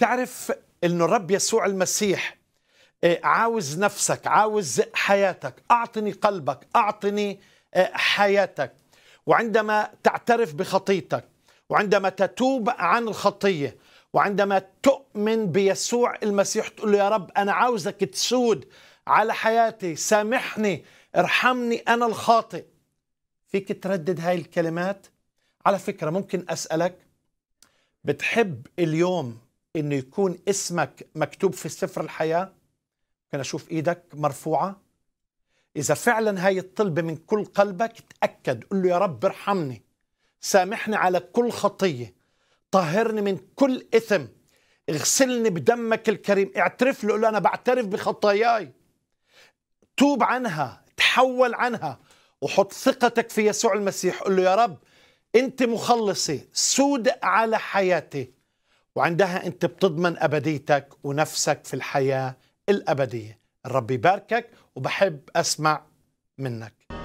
تعرف انه الرب يسوع المسيح آه، عاوز نفسك عاوز حياتك اعطني قلبك اعطني آه، حياتك وعندما تعترف بخطيتك وعندما تتوب عن الخطيه وعندما تؤمن بيسوع المسيح تقول له يا رب انا عاوزك تسود على حياتي سامحني ارحمني انا الخاطئ فيك تردد هاي الكلمات على فكره ممكن اسالك بتحب اليوم انه يكون اسمك مكتوب في سفر الحياه كان اشوف ايدك مرفوعه اذا فعلا هاي الطلبه من كل قلبك تاكد قل له يا رب ارحمني سامحني على كل خطيه طهرني من كل اثم اغسلني بدمك الكريم اعترف له قل له انا بعترف بخطاياي توب عنها تحول عنها وحط ثقتك في يسوع المسيح قل له يا رب انت مخلصي سود على حياتي وعندها أنت بتضمن أبديتك ونفسك في الحياة الأبدية الرب يباركك وبحب أسمع منك